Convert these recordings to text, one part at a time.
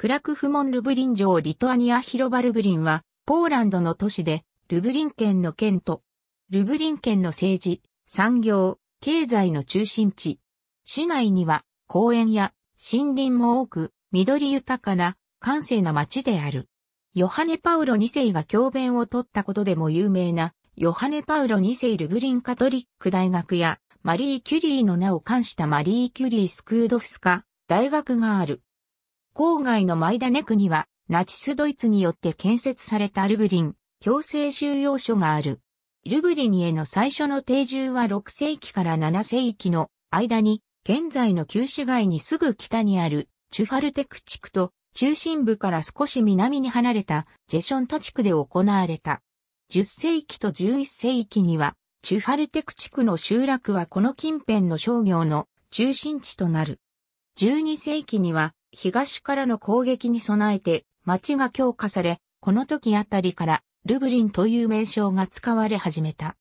クラクフモン・ルブリン城リトアニア広場ルブリンは、ポーランドの都市で、ルブリン県の県都。ルブリン県の政治、産業、経済の中心地。市内には、公園や森林も多く、緑豊かな、閑静な町である。ヨハネ・パウロ2世が教鞭を取ったことでも有名な、ヨハネ・パウロ2世ルブリンカトリック大学や、マリー・キュリーの名を冠したマリー・キュリー・スクードフスカ大学がある。郊外のマイダネ区には、ナチスドイツによって建設されたルブリン、強制収容所がある。ルブリンへの最初の定住は6世紀から7世紀の間に、現在の旧市街にすぐ北にあるチュファルテク地区と中心部から少し南に離れたジェションタ地区で行われた。10世紀と11世紀には、チュファルテク地区の集落はこの近辺の商業の中心地となる。12世紀には東からの攻撃に備えて街が強化され、この時あたりからルブリンという名称が使われ始めた。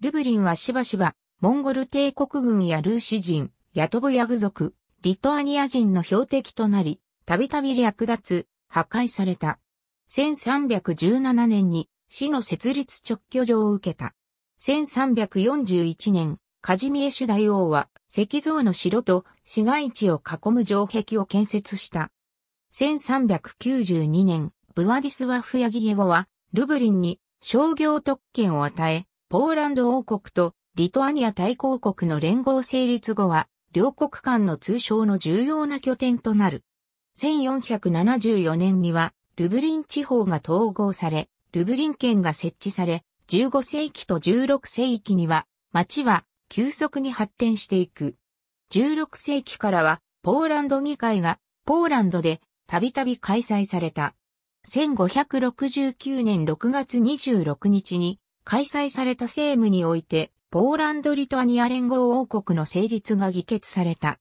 ルブリンはしばしばモンゴル帝国軍やルーシ人、ヤトブヤグ族、リトアニア人の標的となり、たびたび略奪、破壊された。1317年に市の設立直居状を受けた。1341年、カジミエシュ大王は石像の城と市街地を囲む城壁を建設した。1392年、ブワディスワフヤギエゴは、ルブリンに商業特権を与え、ポーランド王国とリトアニア大公国の連合成立後は、両国間の通商の重要な拠点となる。1474年には、ルブリン地方が統合され、ルブリン県が設置され、15世紀と16世紀には、町は急速に発展していく。16世紀からは、ポーランド議会が、ポーランドで、たびたび開催された。1569年6月26日に、開催された政務において、ポーランド・リトアニア連合王国の成立が議決された。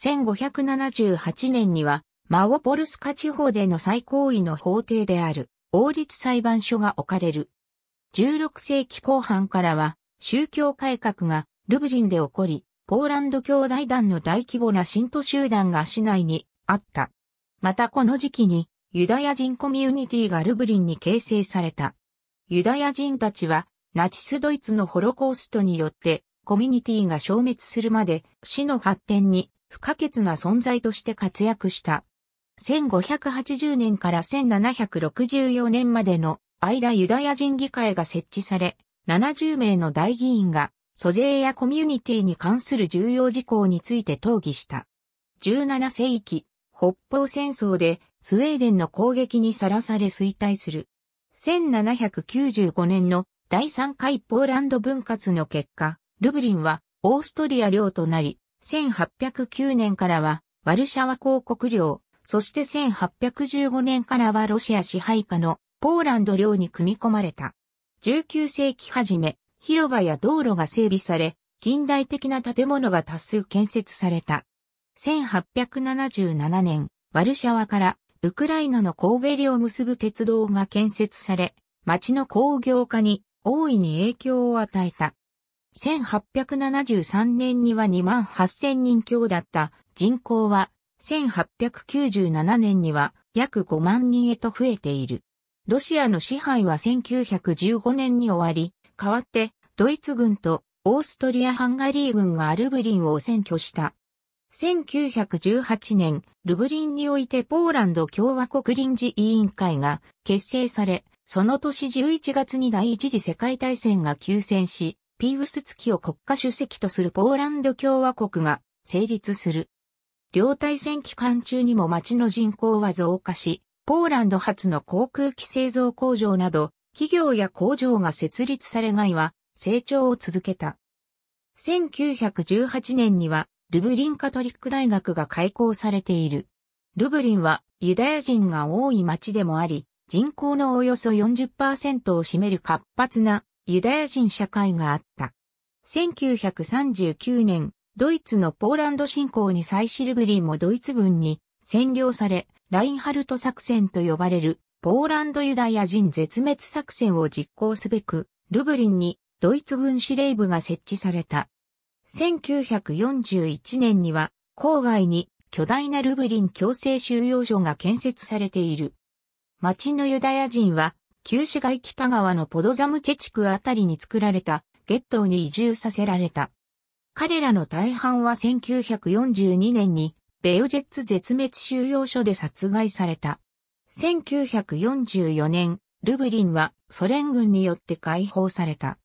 1578年には、マオポルスカ地方での最高位の法廷である、王立裁判所が置かれる。16世紀後半からは、宗教改革がルブリンで起こり、ポーランド兄弟団の大規模な信徒集団が市内にあった。またこの時期にユダヤ人コミュニティがルブリンに形成された。ユダヤ人たちはナチスドイツのホロコーストによってコミュニティが消滅するまで市の発展に不可欠な存在として活躍した。1580年から1764年までの間ユダヤ人議会が設置され、70名の大議員が租税やコミュニティに関する重要事項について討議した。17世紀、北方戦争でスウェーデンの攻撃にさらされ衰退する。1795年の第3回ポーランド分割の結果、ルブリンはオーストリア領となり、1809年からはワルシャワ公国領、そして1815年からはロシア支配下のポーランド領に組み込まれた。19世紀初め、広場や道路が整備され、近代的な建物が多数建設された。1877年、ワルシャワからウクライナの神戸リを結ぶ鉄道が建設され、町の工業化に大いに影響を与えた。1873年には2万8000人強だった人口は1897年には約5万人へと増えている。ロシアの支配は1915年に終わり、代わって、ドイツ軍とオーストリア・ハンガリー軍がルブリンを占拠した。1918年、ルブリンにおいてポーランド共和国臨時委員会が結成され、その年11月に第一次世界大戦が休戦し、ピーウス付きを国家主席とするポーランド共和国が成立する。両大戦期間中にも町の人口は増加し、ポーランド初の航空機製造工場など企業や工場が設立され外は成長を続けた。1918年にはルブリンカトリック大学が開校されている。ルブリンはユダヤ人が多い町でもあり、人口のおよそ40%を占める活発なユダヤ人社会があった。1939年、ドイツのポーランド侵攻に際しルブリンもドイツ軍に占領され、ラインハルト作戦と呼ばれるポーランドユダヤ人絶滅作戦を実行すべく、ルブリンにドイツ軍司令部が設置された。1941年には、郊外に巨大なルブリン強制収容所が建設されている。町のユダヤ人は、旧市街北側のポドザムチェ地区あたりに作られたゲットーに移住させられた。彼らの大半は1942年にベヨジェッツ絶滅収容所で殺害された。1944年、ルブリンはソ連軍によって解放された。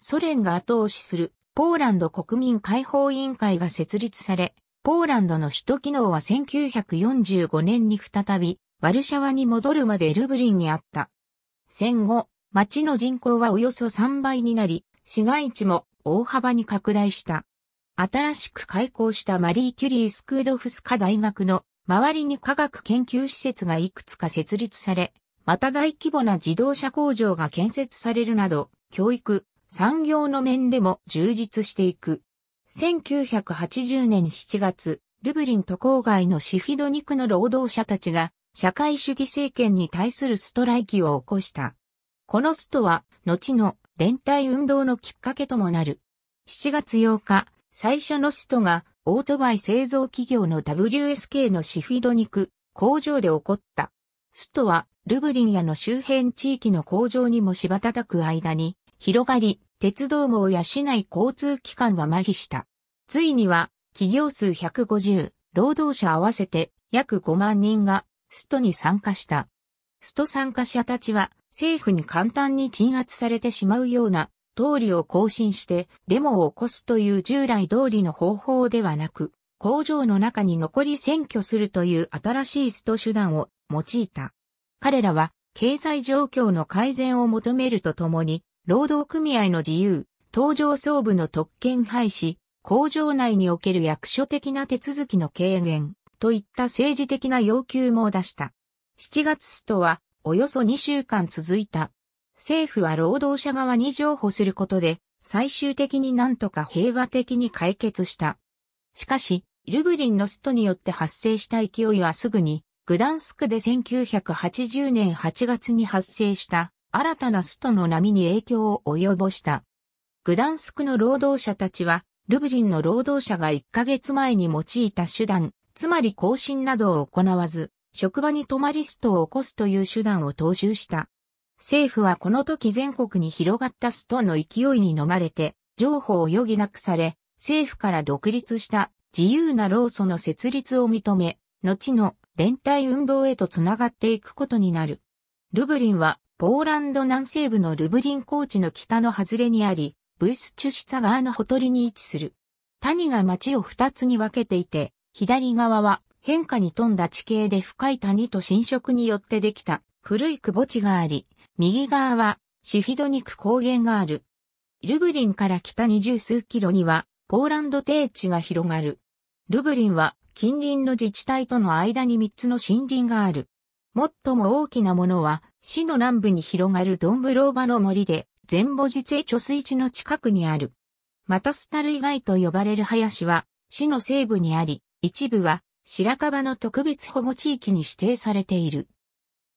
ソ連が後押しするポーランド国民解放委員会が設立され、ポーランドの首都機能は1945年に再びワルシャワに戻るまでルブリンにあった。戦後、町の人口はおよそ3倍になり、市街地も大幅に拡大した。新しく開校したマリー・キュリー・スクードフスカ大学の周りに科学研究施設がいくつか設立され、また大規模な自動車工場が建設されるなど、教育、産業の面でも充実していく。1980年7月、ルブリンと郊外のシフィドニクの労働者たちが、社会主義政権に対するストライキを起こした。このストは、後の連帯運動のきっかけともなる。7月8日、最初のストがオートバイ製造企業の WSK のシフィドニク工場で起こった。ストはルブリンやの周辺地域の工場にもしばたたく間に広がり、鉄道網や市内交通機関は麻痺した。ついには企業数150、労働者合わせて約5万人がストに参加した。スト参加者たちは政府に簡単に鎮圧されてしまうような通りを更新してデモを起こすという従来通りの方法ではなく、工場の中に残り占拠するという新しいスト手段を用いた。彼らは経済状況の改善を求めるとともに、労働組合の自由、登場総部の特権廃止、工場内における役所的な手続きの軽減といった政治的な要求も出した。7月ストはおよそ2週間続いた。政府は労働者側に譲歩することで、最終的になんとか平和的に解決した。しかし、ルブリンのストによって発生した勢いはすぐに、グダンスクで1980年8月に発生した新たなストの波に影響を及ぼした。グダンスクの労働者たちは、ルブリンの労働者が1ヶ月前に用いた手段、つまり更新などを行わず、職場に泊まりストを起こすという手段を踏襲した。政府はこの時全国に広がったストの勢いに飲まれて、譲歩を余儀なくされ、政府から独立した自由な労組の設立を認め、後の連帯運動へとつながっていくことになる。ルブリンは、ポーランド南西部のルブリン高地の北の外れにあり、ブイスチュシツァ川のほとりに位置する。谷が町を二つに分けていて、左側は変化に富んだ地形で深い谷と浸食によってできた古い窪地があり、右側はシフィドニク高原がある。ルブリンから北二十数キロにはポーランド低地が広がる。ルブリンは近隣の自治体との間に3つの森林がある。最も大きなものは市の南部に広がるドンブローバの森で全母実へ貯水池の近くにある。マタスタル以外と呼ばれる林は市の西部にあり、一部は白樺の特別保護地域に指定されている。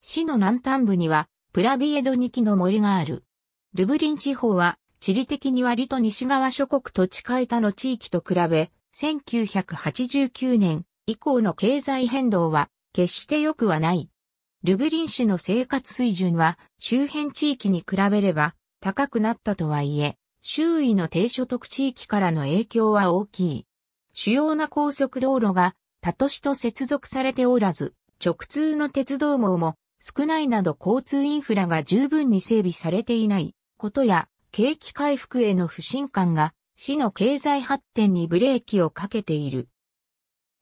市の南端部にはプラビエドニキの森がある。ルブリン地方は地理的に割と西側諸国と近い他の地域と比べ、1989年以降の経済変動は決して良くはない。ルブリン市の生活水準は周辺地域に比べれば高くなったとはいえ、周囲の低所得地域からの影響は大きい。主要な高速道路が他都市と接続されておらず、直通の鉄道網も少ないなど交通インフラが十分に整備されていないことや、景気回復への不信感が、市の経済発展にブレーキをかけている。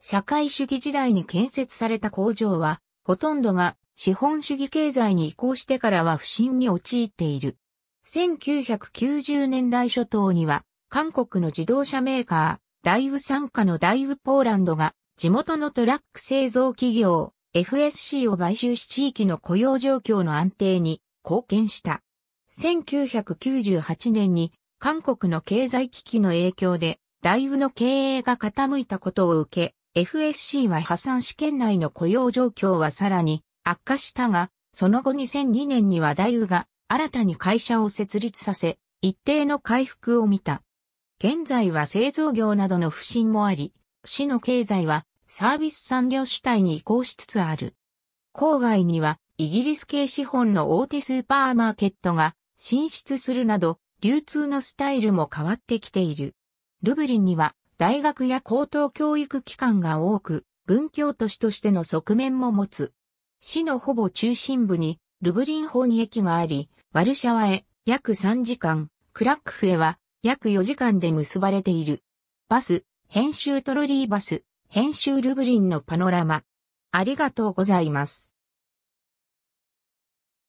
社会主義時代に建設された工場は、ほとんどが資本主義経済に移行してからは不信に陥っている。1990年代初頭には、韓国の自動車メーカー、ダイウ傘のダイポーランドが、地元のトラック製造企業、FSC を買収し地域の雇用状況の安定に貢献した。1998年に韓国の経済危機の影響で、大ウの経営が傾いたことを受け、FSC は破産試験内の雇用状況はさらに悪化したが、その後2002年には大ウが新たに会社を設立させ、一定の回復を見た。現在は製造業などの不振もあり、市の経済はサービス産業主体に移行しつつある。郊外にはイギリス系資本の大手スーパーマーケットが進出するなど流通のスタイルも変わってきている。ルブリンには大学や高等教育機関が多く、文教都市としての側面も持つ。市のほぼ中心部にルブリン法に駅があり、ワルシャワへ約3時間、クラックフへは約4時間で結ばれている。バス、編集トロリーバス、編集ルブリンのパノラマ。ありがとうございます。